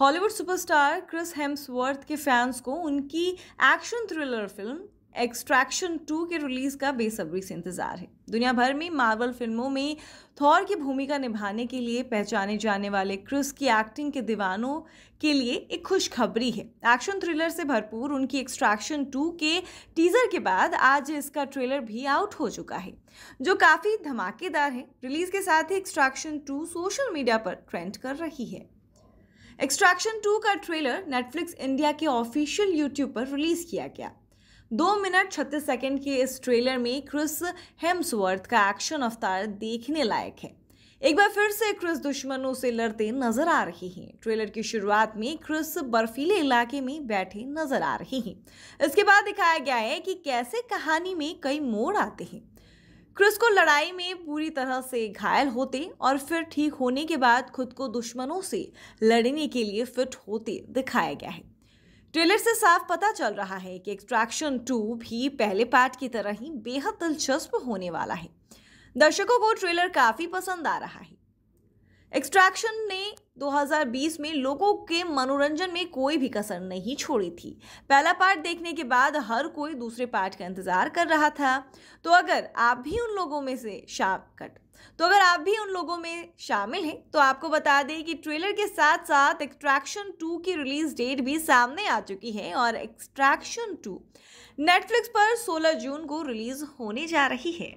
Hollywood superstar Chris Hemsworth के fans को उनकी action thriller film Extraction two के रिलीज का बेसब्री से इंतजार है दुनिया भर में मार्वल फिल्मों में थॉर की भूमिका निभाने के लिए पहचाने जाने वाले क्रिस की एक्टिंग के दीवानों के लिए एक खुशखबरी है एक्शन थ्रिलर से भरपूर उनकी एक्सट्रैक्शन टू के टीजर के बाद आज इसका ट्रेलर भी आउट हो चुका है जो काफ़ी धमाकेदार है रिलीज के साथ ही एक्सट्रैक्शन टू सोशल मीडिया पर ट्रेंड कर रही है एक्सट्रैक्शन टू का ट्रेलर नेटफ्लिक्स इंडिया के ऑफिशियल यूट्यूब पर रिलीज किया गया दो मिनट छत्तीस सेकेंड के इस ट्रेलर में क्रिस हेम्सवर्थ का एक्शन अवतार देखने लायक है एक बार फिर से क्रिस दुश्मनों से लड़ते नजर आ रहे हैं ट्रेलर की शुरुआत में क्रिस बर्फीले इलाके में बैठे नजर आ रहे हैं इसके बाद दिखाया गया है कि कैसे कहानी में कई मोड़ आते हैं क्रिस को लड़ाई में पूरी तरह से घायल होते और फिर ठीक होने के बाद खुद को दुश्मनों से लड़ने के लिए फिट होते दिखाया गया है ट्रेलर से साफ पता चल रहा है कि एक्सट्रैक्शन टू भी पहले पार्ट की तरह ही बेहद दिलचस्प होने वाला है दर्शकों को ट्रेलर काफ़ी पसंद आ रहा है एक्सट्रैक्शन ने 2020 में लोगों के मनोरंजन में कोई भी कसर नहीं छोड़ी थी पहला पार्ट देखने के बाद हर कोई दूसरे पार्ट का इंतज़ार कर रहा था तो अगर आप भी उन लोगों में से कट तो अगर आप भी उन लोगों में शामिल हैं तो आपको बता दें कि ट्रेलर के साथ साथ एक्सट्रैक्शन टू की रिलीज डेट भी सामने आ चुकी है और एक्सट्रैक्शन टू नेटफ्लिक्स पर 16 जून को रिलीज होने जा रही है